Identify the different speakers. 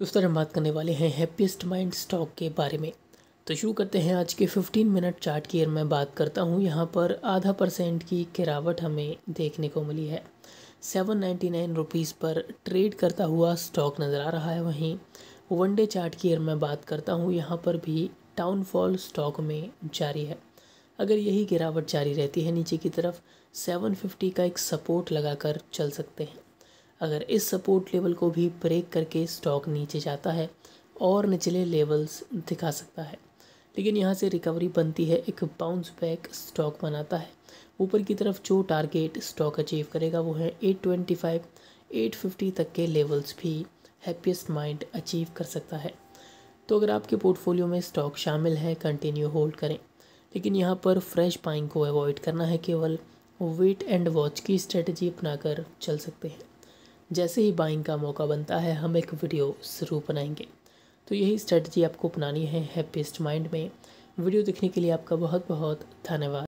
Speaker 1: दोस्तों हम बात करने वाले हैं हैप्पीस्ट माइंड स्टॉक के बारे में तो शुरू करते हैं आज के 15 मिनट चार्ट की अगर मैं बात करता हूँ यहाँ पर आधा परसेंट की गिरावट हमें देखने को मिली है सेवन नाइन्टी नाइन रुपीज़ पर ट्रेड करता हुआ स्टॉक नज़र आ रहा है वहीं वन डे चार्ट की अगर मैं बात करता हूँ यहाँ पर भी टाउनफॉल स्टॉक में जारी है अगर यही गिरावट जारी रहती है नीचे की तरफ सेवन का एक सपोर्ट लगाकर चल सकते हैं अगर इस सपोर्ट लेवल को भी ब्रेक करके स्टॉक नीचे जाता है और निचले लेवल्स दिखा सकता है लेकिन यहाँ से रिकवरी बनती है एक बाउंस बैक स्टॉक बनाता है ऊपर की तरफ जो टारगेट स्टॉक अचीव करेगा वो है 825, 850 तक के लेवल्स भी हैप्पीस्ट माइंड अचीव कर सकता है तो अगर आपके पोर्टफोलियो में स्टॉक शामिल है कंटिन्यू होल्ड करें लेकिन यहाँ पर फ्रेश बाइंग को अवॉइड करना है केवल वेट एंड वॉच की स्ट्रेटजी अपनाकर चल सकते हैं जैसे ही बाइंग का मौका बनता है हम एक वीडियो ज़रूर बनाएंगे तो यही स्ट्रेटजी आपको अपनानी है हैप्पीस्ट माइंड में वीडियो देखने के लिए आपका बहुत बहुत धन्यवाद